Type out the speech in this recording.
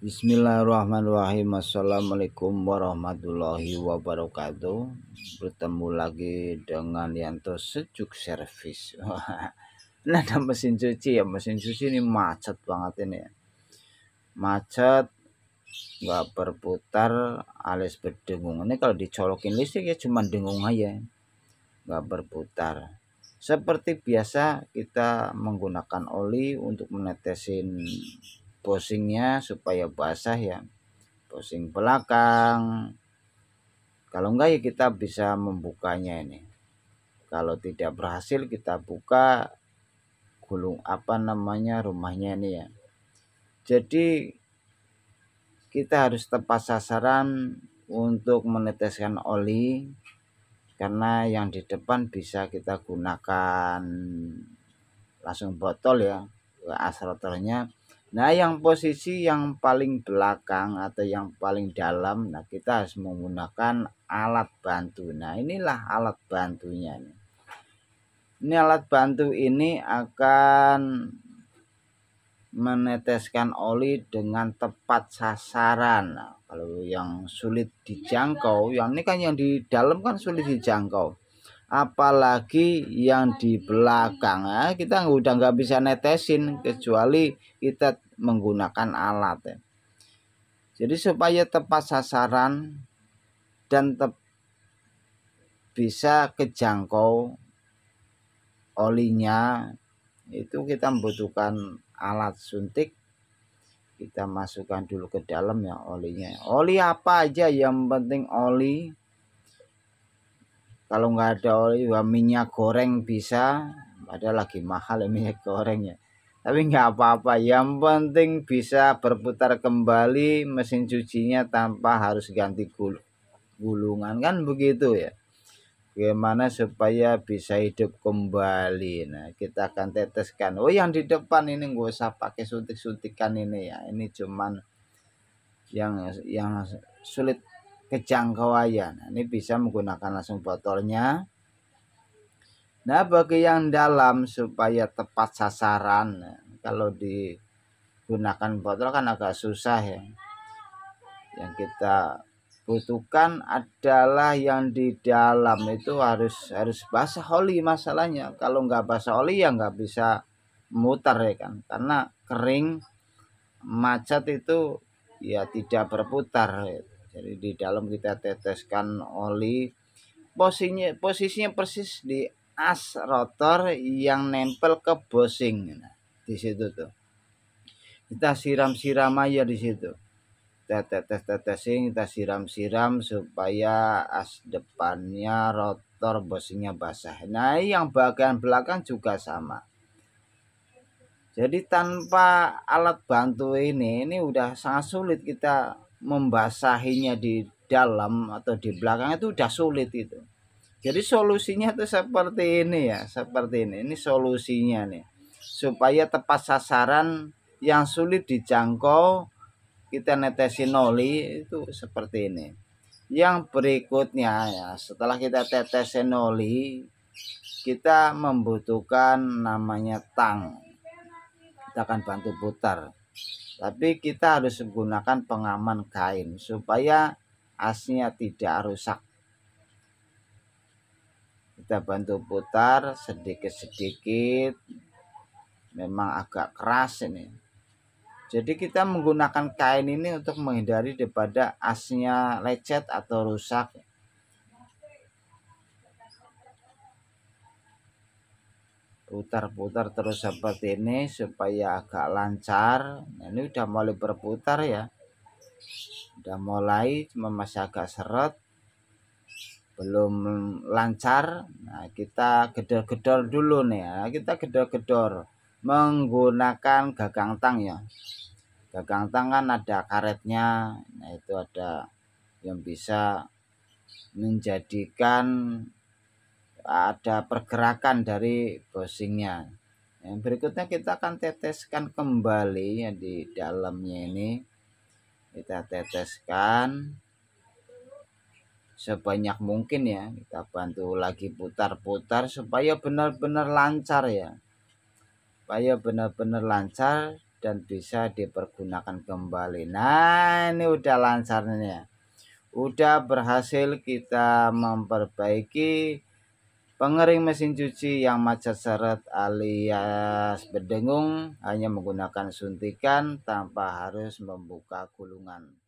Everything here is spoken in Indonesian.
Bismillahirrahmanirrahim Assalamualaikum warahmatullahi wabarakatuh Bertemu lagi dengan Yanto Sejuk Service Ini ada mesin cuci ya Mesin cuci ini macet banget ini ya. Macet Gak berputar alis berdengung Ini kalau dicolokin listrik ya cuma dengung aja Gak berputar seperti biasa kita menggunakan oli untuk menetesin posingnya supaya basah ya posing belakang kalau enggak ya kita bisa membukanya ini kalau tidak berhasil kita buka gulung apa namanya rumahnya ini ya jadi kita harus tepat sasaran untuk meneteskan oli karena yang di depan bisa kita gunakan langsung botol ya asrotornya Nah, yang posisi yang paling belakang atau yang paling dalam, nah kita harus menggunakan alat bantu. Nah, inilah alat bantunya. Ini alat bantu ini akan meneteskan oli dengan tepat sasaran. Nah, kalau yang sulit dijangkau, yang ini kan yang di dalam kan sulit dijangkau apalagi yang di belakang ya, kita udah nggak bisa netesin kecuali kita menggunakan alat ya. jadi supaya tepat sasaran dan te bisa kejangkau olinya itu kita membutuhkan alat suntik kita masukkan dulu ke dalam ya olinya oli apa aja yang penting oli kalau nggak ada oli ya minyak goreng bisa ada lagi mahal ya minyak goreng ya tapi nggak apa-apa yang penting bisa berputar kembali mesin cucinya tanpa harus ganti gul gulungan kan begitu ya bagaimana supaya bisa hidup kembali nah kita akan teteskan oh yang di depan ini nggak usah pakai suntik-suntikan ini ya ini cuman yang yang sulit kejangkauan. Nah, ini bisa menggunakan langsung botolnya. Nah, bagi yang dalam supaya tepat sasaran, kalau digunakan botol kan agak susah ya. Yang kita butuhkan adalah yang di dalam itu harus harus basah oli masalahnya. Kalau nggak basah oli ya nggak bisa muter ya kan. Karena kering macet itu ya tidak berputar. Ya jadi di dalam kita teteskan oli posisinya posisinya persis di as rotor yang nempel ke bosing nah, di situ tuh kita siram-siram aja di situ kita tetes tetesin kita siram-siram supaya as depannya rotor bosingnya basah nah yang bagian belakang juga sama jadi tanpa alat bantu ini ini udah sangat sulit kita membasahinya di dalam atau di belakang itu udah sulit itu. Jadi solusinya tuh seperti ini ya, seperti ini. Ini solusinya nih. Supaya tepat sasaran yang sulit dijangkau kita netesin oli itu seperti ini. Yang berikutnya ya, setelah kita tetesin oli, kita membutuhkan namanya tang. Kita akan bantu putar. Tapi kita harus menggunakan pengaman kain supaya asnya tidak rusak. Kita bantu putar sedikit-sedikit. Memang agak keras ini. Jadi kita menggunakan kain ini untuk menghindari daripada asnya lecet atau rusak. putar-putar terus seperti ini supaya agak lancar nah, ini udah mulai berputar ya udah mulai cuma masih agak seret belum lancar nah kita gedor-gedor dulu nih ya kita gedor-gedor menggunakan gagang tang ya gagang tang kan ada karetnya nah itu ada yang bisa menjadikan ada pergerakan dari bosingnya yang berikutnya kita akan teteskan kembali ya, di dalamnya ini kita teteskan sebanyak mungkin ya kita bantu lagi putar-putar supaya benar-benar lancar ya supaya benar-benar lancar dan bisa dipergunakan kembali nah ini udah lancarnya udah berhasil kita memperbaiki Pengering mesin cuci yang macet seret alias berdengung hanya menggunakan suntikan tanpa harus membuka gulungan.